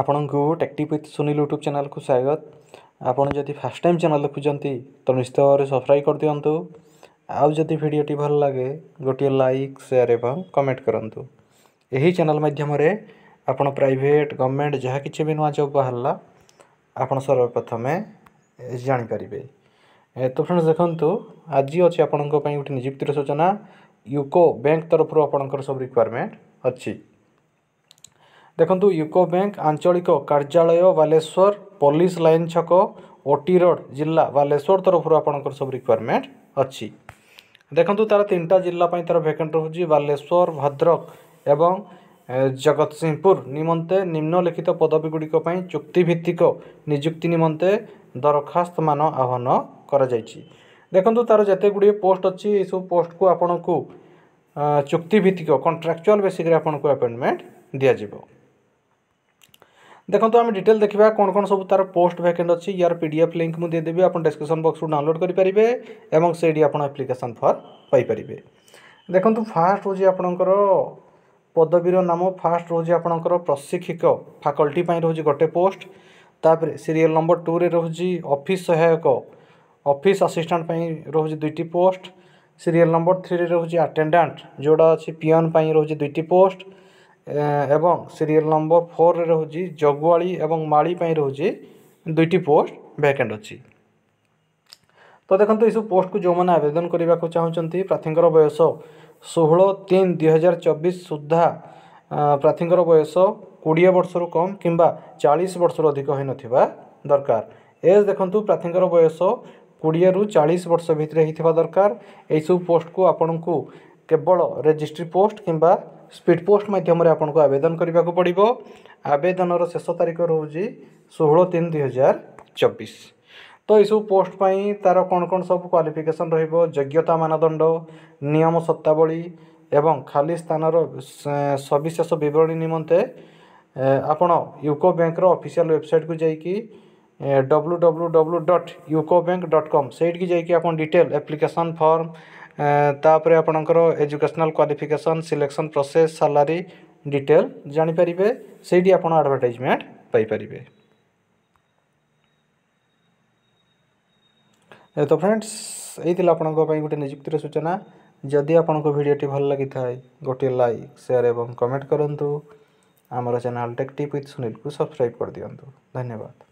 ଆପଣଙ୍କୁ ଟେକ୍ଟିଭ୍ with Sunil YouTube ଚ୍ୟାନେଲ୍କୁ ସ୍ୱାଗତ ଆପଣ ଯଦି ଫାର୍ଷ୍ଟ ଟାଇମ୍ ଚ୍ୟାନେଲ୍ ଦେଖୁଛନ୍ତି ତ ନିଶ୍ଚିତ ଭାବରେ ସବସ୍କ୍ରାଇବ୍ କରିଦିଅନ୍ତୁ ଆଉ ଯଦି ଭିଡ଼ିଓଟି ଭଲ ଲାଗେ ଗୋଟିଏ ଲାଇକ୍ ସେୟାର୍ ଏବଂ କମେଣ୍ଟ କରନ୍ତୁ ଏହି ଚ୍ୟାନେଲ୍ ମାଧ୍ୟମରେ ଆପଣ ପ୍ରାଇଭେଟ୍ ଗଭର୍ଣ୍ଣମେଣ୍ଟ ଯାହା କିଛି ବି ନୂଆ ଜବ୍ ବାହାରିଲା ଆପଣ ସର୍ବପ୍ରଥମେ ଜାଣିପାରିବେ ତ ଫ୍ରେଣ୍ଡସ୍ ଦେଖନ୍ତୁ ଆଜି ଅଛି ଆପଣଙ୍କ ପାଇଁ ଗୋଟେ ନିଯୁକ୍ତିର ସୂଚନା ୟୁକୋ ବ୍ୟାଙ୍କ ତରଫରୁ ଆପଣଙ୍କର ସବୁ ରିକ୍ୱାରମେଣ୍ଟ ଅଛି ଦେଖନ୍ତୁ ୟୁକୋ ବ୍ୟାଙ୍କ ଆଞ୍ଚଳିକ କାର୍ଯ୍ୟାଳୟ ବାଲେଶ୍ୱର ପୋଲିସ ଲାଇନ୍ ଛକ ଓଟି ରୋଡ଼ ଜିଲ୍ଲା ବାଲେଶ୍ୱର ତରଫରୁ ଆପଣଙ୍କର ସବୁ ରିକ୍ୱାରମେଣ୍ଟ ଅଛି ଦେଖନ୍ତୁ ତା'ର ତିନିଟା ଜିଲ୍ଲା ପାଇଁ ତା'ର ଭ୍ୟାକେଣ୍ଟ ରହୁଛି ବାଲେଶ୍ୱର ଭଦ୍ରକ ଏବଂ ଜଗତସିଂହପୁର ନିମନ୍ତେ ନିମ୍ନଲିଖିତ ପଦବୀଗୁଡ଼ିକ ପାଇଁ ଚୁକ୍ତିଭିତ୍ତିକ ନିଯୁକ୍ତି ନିମନ୍ତେ ଦରଖାସ୍ତମାନ ଆହ୍ୱାନ କରାଯାଇଛି ଦେଖନ୍ତୁ ତା'ର ଯେତେ ଗୁଡ଼ିଏ ପୋଷ୍ଟ ଅଛି ଏସବୁ ପୋଷ୍ଟକୁ ଆପଣଙ୍କୁ ଚୁକ୍ତିଭିତ୍ତିକ କଣ୍ଟ୍ରାକ୍ଚୁଆଲ୍ ବେସିକ୍ରେ ଆପଣଙ୍କୁ ଆପଏଣ୍ଟମେଣ୍ଟ ଦିଆଯିବ দেখুন আমি ডিটেল দেখবা কোণ কোণ সব তার পোস্ট ভ্যাকেন্ট অছি ইয়ার পিডিএফ লিঙ্ক মু দিয়ে দেবি আপনার ডেসক্রিপশন বক্সু ডাউনলোড করে পারিবে এবং সেইটি আপনার আপ্লিকেসন ফর্ম পাইপারে দেখুন ফার্স্ট হচ্ছে আপনার পদবীর নাম ফার্স্ট রয়েছে আপনার প্রশিক্ষক ফ্যাকল্টি রয়েছে গোটে পোস্ট তাপরে সিরিয়াল নম্বর টুরে রয়েছে অফিস সহায়ক অফিস আসিষ্টাট রয়েছে দুইটি পোস্ট সিরিয়াল নম্বর থ্রিরে রয়েছে আটেডাট যেটা অনেক পিওন রয়েছে দুইটি পোস্ট ଏବଂ ସିରିଏଲ୍ ନମ୍ବର୍ ଫୋର୍ରେ ରହୁଛି ଜଗୁଆଳି ଏବଂ ମାଳି ପାଇଁ ରହୁଛି ଦୁଇଟି ପୋଷ୍ଟ ଭ୍ୟାକେଣ୍ଟ ଅଛି ତ ଦେଖନ୍ତୁ ଏସବୁ ପୋଷ୍ଟକୁ ଯେଉଁମାନେ ଆବେଦନ କରିବାକୁ ଚାହୁଁଛନ୍ତି ପ୍ରାର୍ଥୀଙ୍କର ବୟସ ଷୋହଳ ତିନି ଦୁଇହଜାର ଚବିଶ ସୁଦ୍ଧା ପ୍ରାର୍ଥୀଙ୍କର ବୟସ କୋଡ଼ିଏ ବର୍ଷରୁ କମ୍ କିମ୍ବା ଚାଳିଶ ବର୍ଷରୁ ଅଧିକ ହୋଇନଥିବା ଦରକାର ଏଜ୍ ଦେଖନ୍ତୁ ପ୍ରାର୍ଥୀଙ୍କର ବୟସ କୋଡ଼ିଏରୁ ଚାଳିଶ ବର୍ଷ ଭିତରେ ହୋଇଥିବା ଦରକାର ଏହିସବୁ ପୋଷ୍ଟକୁ ଆପଣଙ୍କୁ কেবল ରେଜିଷ୍ଟ୍ରି ପୋଷ୍ଟ କିମ୍ବା ସ୍ପିଡ଼୍ ପୋଷ୍ଟ ମାଧ୍ୟମରେ ଆପଣଙ୍କୁ ଆବେଦନ କରିବାକୁ ପଡ଼ିବ ଆବେଦନର ଶେଷ ତାରିଖ ରହୁଛି ଷୋହଳ ତିନି ଦୁଇହଜାର ଚବିଶ ତ ଏସବୁ ପୋଷ୍ଟ ପାଇଁ ତା'ର କ'ଣ କ'ଣ ସବୁ କ୍ୱାଲିଫିକେସନ୍ ରହିବ ଯୋଗ୍ୟତା ମାନଦଣ୍ଡ ନିୟମ ସତ୍ତାବଳୀ ଏବଂ ଖାଲି ସ୍ଥାନର ସବିଶେଷ ବିବରଣୀ ନିମନ୍ତେ ଆପଣ ୟୁକୋ ବ୍ୟାଙ୍କର ଅଫିସିଆଲ୍ ୱେବସାଇଟ୍କୁ ଯାଇକି W W W dot UCO bank dot com ସେଇଠିକି ଯାଇକି ଆପଣ ଡିଟେଲ୍ ଆପ୍ଲିକେସନ୍ ଫର୍ମ ତାପରେ ଆପଣଙ୍କର educational qualification selection process salary detail ଜାଣିପାରିବେ ସେଇଠି ଆପଣ ଆଡ଼ଭର୍ଟାଇଜମେଣ୍ଟ ପାଇପାରିବେ ତ ଫ୍ରେଣ୍ଡସ୍ ଏଇ ଥିଲା ଆପଣଙ୍କ ପାଇଁ ଗୋଟେ ନିଯୁକ୍ତିର ସୂଚନା ଯଦି ଆପଣଙ୍କ ଭିଡ଼ିଓଟି ଭଲ ଲାଗିଥାଏ ଗୋଟିଏ ଲାଇକ୍ ସେୟାର ଏବଂ କମେଣ୍ଟ କରନ୍ତୁ ଆମର ଚ୍ୟାନେଲ୍ ଟେକ୍ ଟିପ୍ ୱିଥ୍ ସୁନୀଲକୁ ସବସ୍କ୍ରାଇବ୍ କରିଦିଅନ୍ତୁ ଧନ୍ୟବାଦ